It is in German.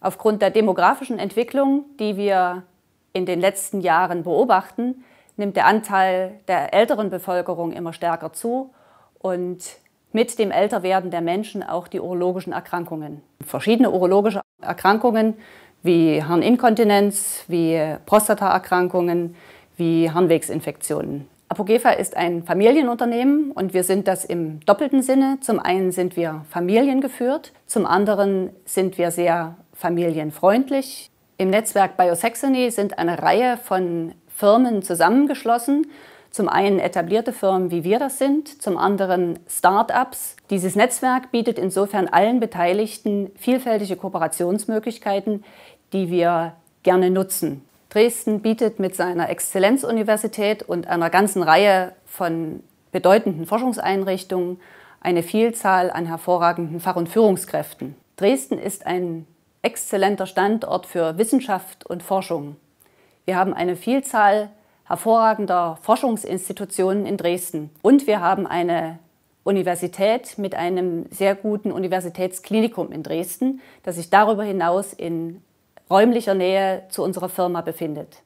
Aufgrund der demografischen Entwicklung, die wir in den letzten Jahren beobachten, nimmt der Anteil der älteren Bevölkerung immer stärker zu und mit dem Älterwerden der Menschen auch die urologischen Erkrankungen. Verschiedene urologische Erkrankungen wie Harninkontinenz, wie Prostataerkrankungen, wie Harnwegsinfektionen. Apogefa ist ein Familienunternehmen und wir sind das im doppelten Sinne. Zum einen sind wir familiengeführt, zum anderen sind wir sehr familienfreundlich. Im Netzwerk Biosaxony sind eine Reihe von Firmen zusammengeschlossen. Zum einen etablierte Firmen, wie wir das sind, zum anderen Start-ups. Dieses Netzwerk bietet insofern allen Beteiligten vielfältige Kooperationsmöglichkeiten, die wir gerne nutzen. Dresden bietet mit seiner Exzellenzuniversität und einer ganzen Reihe von bedeutenden Forschungseinrichtungen eine Vielzahl an hervorragenden Fach- und Führungskräften. Dresden ist ein exzellenter Standort für Wissenschaft und Forschung. Wir haben eine Vielzahl hervorragender Forschungsinstitutionen in Dresden und wir haben eine Universität mit einem sehr guten Universitätsklinikum in Dresden, das sich darüber hinaus in räumlicher Nähe zu unserer Firma befindet.